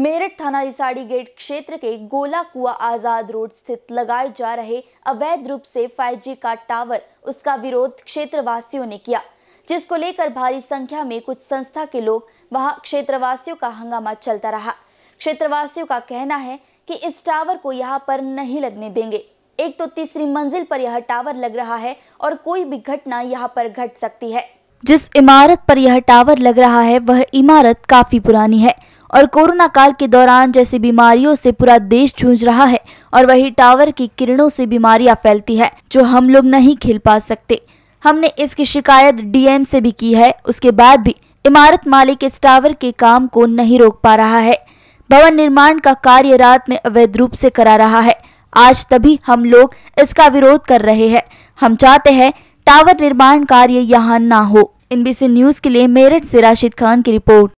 मेरठ थाना इसाड़ी गेट क्षेत्र के गोला कुआ आजाद रोड स्थित लगाए जा रहे अवैध रूप से 5G का टावर उसका विरोध क्षेत्रवासियों ने किया जिसको लेकर भारी संख्या में कुछ संस्था के लोग वहां क्षेत्रवासियों का हंगामा चलता रहा क्षेत्रवासियों का कहना है कि इस टावर को यहां पर नहीं लगने देंगे एक तो तीसरी मंजिल पर यह टावर लग रहा है और कोई भी घटना यहाँ पर घट सकती है जिस इमारत पर यह टावर लग रहा है वह इमारत काफी पुरानी है और कोरोना काल के दौरान जैसी बीमारियों से पूरा देश जूझ रहा है और वही टावर की किरणों से बीमारियां फैलती है जो हम लोग नहीं खेल पा सकते हमने इसकी शिकायत डीएम से भी की है उसके बाद भी इमारत मालिक इस टावर के काम को नहीं रोक पा रहा है भवन निर्माण का कार्य रात में अवैध रूप से करा रहा है आज तभी हम लोग इसका विरोध कर रहे हैं हम चाहते हैं टावर निर्माण कार्य यहाँ ना हो एनबीसी न्यूज के लिए मेरठ से राशिद खान की रिपोर्ट